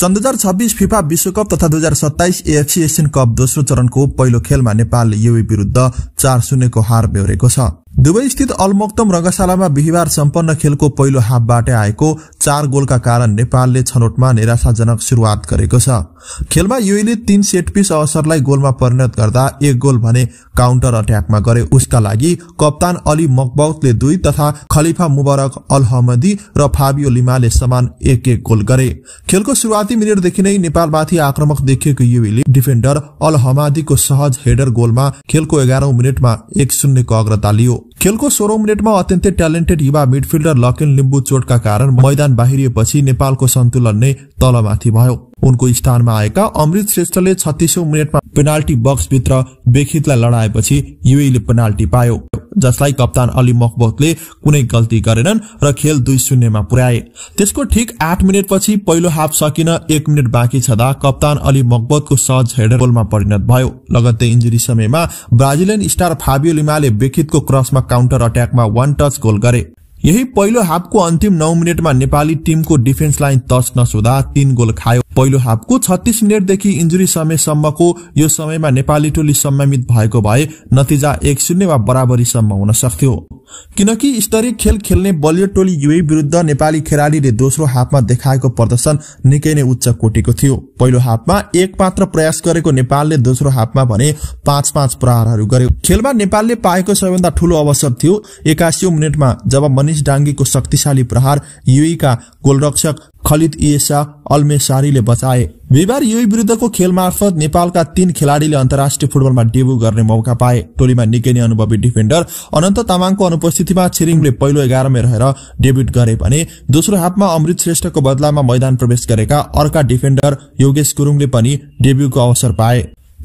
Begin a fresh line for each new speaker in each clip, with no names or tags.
सन् दुई हजार छब्बिस फिफा विश्वकप तथा दुई हजार सत्ताइस एएफसी एसियन कप दोस्रो चरणको पहिलो खेलमा नेपाल युए विरूद्ध चार शून्यको हार बेहोरेको छ दुवै स्थित अलमोक्तम रंगशालामा बिहिबार सम्पन्न खेलको पहिलो हाफबाटै आएको चार गोलका कारण नेपालले छनौटमा निराशाजनक सुरुवात गरेको छ खेलमा युईले तीन सेट पिस अवसरलाई गोलमा परिणत गर्दा एक गोल भने काउन्टर अट्याकमा गरे उसका लागि कप्तान अली मकबौतले दुई तथा खलिफा मुबारक अल हमदी र फाबियो लिमाले समान एक एक गोल गरे खेलको शुरूआती मिनटदेखि नै नेपालमाथि आक्रमक देखिएको युले डिफेन्डर अल हमादीको सहज हेडर गोलमा खेलको एघारौं मिनटमा एक शून्यको अग्रता लियो खेलको सोह्रौं मिनटमा अत्यन्तै ट्यालेन्टेड युवा मिडफिल्डर लकेन लिम्बू चोटका कारण मैदान बाहिरिएपछि नेपालको सन्तुलन नै तलमाथि भयो उनको स्थानमा आएका अमृत श्रेष्ठले छत्तिसौं मिनटमा पेनाल्टी बक्सभित्र बेखितलाई लडाएपछि युएले पेनाल्टी पायो जसलाई कप्तान अली मकबोतले कुनै गल्ती गरेनन् र खेल दुई शून्यमा पुर्याए त्यसको ठिक आठ मिनटपछि पहिलो हाफ सकिन एक मिनट बाँकी छँदा कप्तान अली मकबतको सहज हेडर गोलमा परिणत भयो लगत्तै इन्जुरी समयमा ब्राजिलियन स्टार फाबियो लिमाले बेखितको क्रसमा काउन्टर अट्याकमा वान टच गोल गरे यही पहिलो हाफको अन्तिम नौ मिनटमा नेपाली टिमको डिफेन्स लाइन टच नसुदा तीन गोल खायो पहिलो हाफको छत्तिस मिनटदेखि इन्जुरी समयसम्मको यो समयमा नेपाली टोली सम्मित भएको भए नतिजा एक शून्यमा बराबरीसम्म हुन सक्थ्यो किनकि स्तरीय खेल खेल्ने बलियो टोली युए विरुद्ध नेपाली खेलाडीले दोस्रो हाफमा देखाएको प्रदर्शन निकै नै उच्च कोटीको थियो पहिलो हाफमा एक मात्र प्रयास गरेको नेपालले दोस्रो हाफमा भने पाँच पाँच प्रहारहरू गर्यो खेलमा नेपालले पाएको सबैभन्दा ठूलो अवसर थियो एकासी मिनटमा जब मनिष डाङ्गीको शक्तिशाली प्रहार युईका गोलरक्षक खलित इएसा अल्मेसारीले बचाए बिहिबार युई विरुद्धको खेल मार्फत नेपालका तीन खेलाड़ीले अन्तर्राष्ट्रिय फुटबलमा डेब्यू गर्ने मौका पाए टोलीमा निकै नै अनुभवी डिफेन्डर अनन्त तामाङको अनुपस्थितिमा छिरिङले पहिलो एघारमै रहेर डेब्युट गरे भने दोस्रो हाफमा अमृत श्रेष्ठको बदलामा मैदान प्रवेश गरेका अर्का डिफेन्डर योगेश गुरूङले पनि डेब्यूको अवसर पाए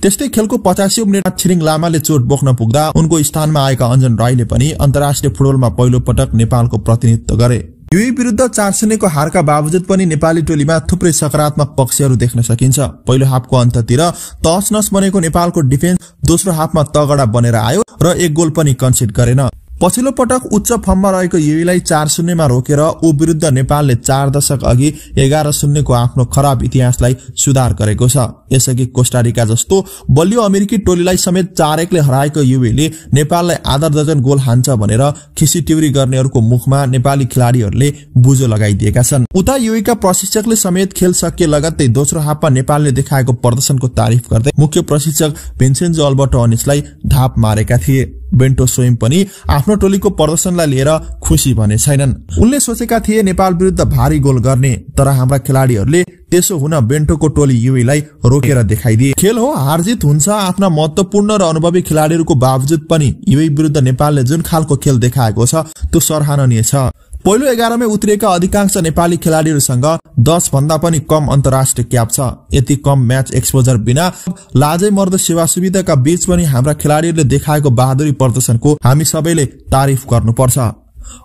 त्यस्तै खेलको पचासी उमेरमा छिरिङ लामाले चोट बोक्न पुग्दा उनको स्थानमा आएका अञ्जन राईले पनि अन्तर्राष्ट्रिय फुटबलमा पहिलो पटक नेपालको प्रतिनिधित्व गरे युई विरुद्ध चार शून्यको हारका बावजुद पनि नेपाली टोलीमा थुप्रै सकारात्मक पक्षहरू देख्न सकिन्छ पहिलो हाफको अन्ततिर तस नस बनेको नेपालको डिफेन्स दोस्रो हाफमा तगडा बनेर आयो र एक गोल पनि कन्सिड गरेन पछिल्लो पटक उच्च फर्ममा रहेको युवीलाई चार शून्यमा रोकेर ऊ विरुद्ध नेपालले चार दशक अघि एघार शून्यको आफ्नो खराब इतिहासलाई सुधार गरेको छ यसअघि कोस्टारिका जस्तो बलियो अमेरिकी टोलीलाई समेत चार एकले हराएको युवीले नेपाललाई आधा दर्जन गोल हान्छ भनेर खिसी टिउरी गर्नेहरूको मुखमा नेपाली खेलाड़ीहरूले बुझो लगाइदिएका छन् उता युवीका प्रशिक्षकले समेत खेल सकिए लगत्तै दोस्रो हाफमा नेपालले देखाएको प्रदर्शनको तारिफ गर्दै मुख्य प्रशिक्षक भिन्सेन्जो अल्बर्टो अनिसलाई ढाप मारेका थिए बेन्टो स्वयं पनि आफ्नो टोलीको प्रदर्शनलाई लिएर खुसी भने छैनन् उनले सोचेका थिए नेपाल विरुद्ध भारी गोल गर्ने तर हाम्रा खेलाडीहरूले त्यसो हुन बेन्टोको टोली युवीलाई रोकेर देखाइदिए खेल हो हारजित हुन्छ आफ्ना महत्वपूर्ण र अनुभवी खेलाडीहरूको बावजुद पनि युवी विरुद्ध नेपालले जुन खालको खेल देखाएको छ त्यो सराहनीय छ पहिलो एघारमै उत्रिएका अधिकांश नेपाली खेलाडीहरूसँग दस भन्दा पनि कम अन्तर्राष्ट्रिय क्याप छ यति कम म्याच एक्सपोजर बिना लाजै मर्द सेवा सुविधाका बीच पनि हाम्रा खेलाडीहरूले देखाएको बहादुरी प्रदर्शनको हामी सबैले तारिफ गर्नुपर्छ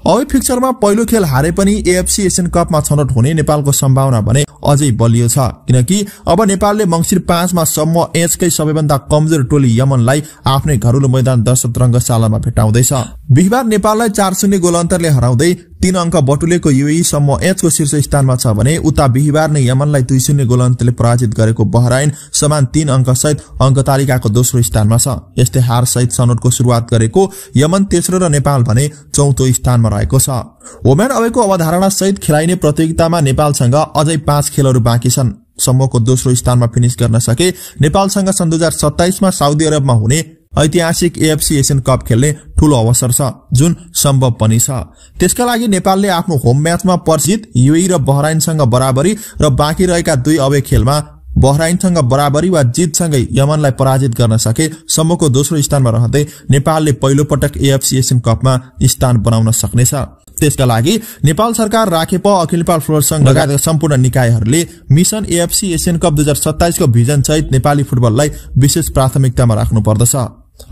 अब फिक्चरमा पहिलो खेल हारे पनि एएफसी एसियन कपमा छनौट हुने नेपालको सम्भावना भने अझै बलियो छ किनकि अब नेपालले मङ्सिर पाँचमा सम्म एचकै सबैभन्दा कमजोर टोली यमनलाई आफ्नै घरेलु मैदान दर्शक रङ्गशालामा भेटाउँदैछ बिहिबार नेपाललाई चार शून्य गोल अन्तरले हराउँदै तीन अङ्क बटुलेको युएई समूह एचको शीर्ष स्थानमा छ भने उता बिहिबार नै यमनलाई दुई शून्य गोल अन्तले पराजित गरेको बहराइन समान तीन अङ्कसहित अङ्क तालिकाको दोस्रो स्थानमा छ यस्तै हारसहित सनोटको सुरुवात गरेको यमन तेस्रो र नेपाल भने चौथो स्थानमा रहेको छ वुमेन अवेको अवधारणा सहित खेलाइने प्रतियोगितामा नेपालसँग अझै पाँच खेलहरू बाँकी छन् समूहको दोस्रो स्थानमा फिनिस गर्न सके नेपालसँग सन् दुई हजार सत्ताइसमा साउदी अरबमा हुने ऐतिहासिक एएफसी एसियन कप खेल्ने ठूलो अवसर छ जुन सम्भव पनि छ त्यसका लागि नेपालले आफ्नो होम म्याचमा पर्जित युए र बहराइनसँग बराबरी र बाँकी रहेका दुई अवे खेलमा बहराइनसँग बराबरी वा जितसँगै यमनलाई पराजित गर्न सके समूहको दोस्रो स्थानमा रहँदै नेपालले पहिलो पटक एएफसी एसियन कपमा स्थान बनाउन सक्नेछ त्यसका लागि नेपाल सरकार राखेप अखिल नेपाल फुटबल संघ लगायतका सम्पूर्ण निकायहरूले मिसन एएफसी एसियन कप दुई हजार सत्ताइसको भिजन सहित नेपाली फुटबललाई विशेष प्राथमिकतामा राख्नु पर्दछ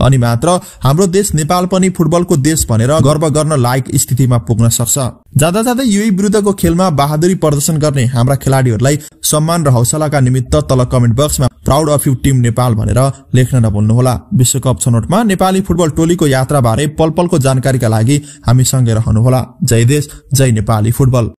अनि मात्र हाम्रो देश नेपाल पनि फुटबलको देश भनेर गर्व गर्न लायक स्थितिमा पुग्न सक्छ जाँदा जाँदै युए विरुद्धको खेलमा बहादुरी प्रदर्शन गर्ने हाम्रा खेलाडीहरूलाई सम्मान र हौसलाका निमित्त तल कमेन्ट बक्समा proud of you team Nepal भनेर लेख्न नभुल्नुहोला विश्वकप छनौटमा नेपाली फुटबल टोलीको यात्राबारे पल पलको जानकारीका लागि हामीसँगै रहनुहोला जय देश जय नेपाली फुटबल